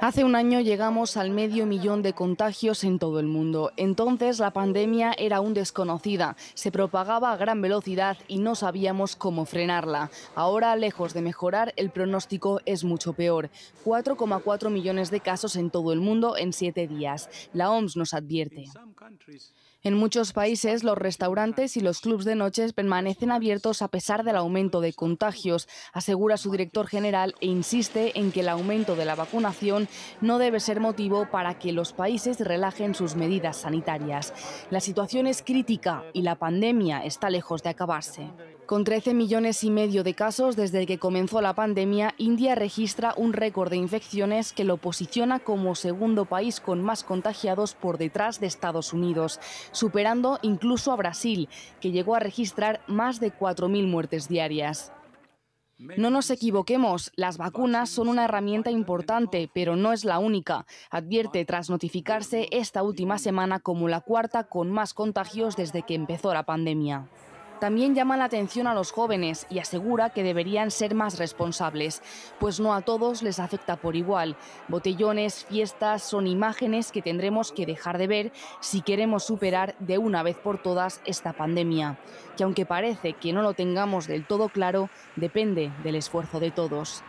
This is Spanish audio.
Hace un año llegamos al medio millón de contagios en todo el mundo. Entonces la pandemia era aún desconocida, se propagaba a gran velocidad y no sabíamos cómo frenarla. Ahora, lejos de mejorar, el pronóstico es mucho peor. 4,4 millones de casos en todo el mundo en siete días. La OMS nos advierte. En muchos países los restaurantes y los clubs de noches permanecen abiertos a pesar del aumento de contagios, asegura su director general e insiste en que el aumento de la vacunación no debe ser motivo para que los países relajen sus medidas sanitarias. La situación es crítica y la pandemia está lejos de acabarse. Con 13 millones y medio de casos desde que comenzó la pandemia, India registra un récord de infecciones que lo posiciona como segundo país con más contagiados por detrás de Estados Unidos, superando incluso a Brasil, que llegó a registrar más de 4.000 muertes diarias. No nos equivoquemos, las vacunas son una herramienta importante, pero no es la única, advierte tras notificarse esta última semana como la cuarta con más contagios desde que empezó la pandemia. También llama la atención a los jóvenes y asegura que deberían ser más responsables, pues no a todos les afecta por igual. Botellones, fiestas son imágenes que tendremos que dejar de ver si queremos superar de una vez por todas esta pandemia, que aunque parece que no lo tengamos del todo claro, depende del esfuerzo de todos.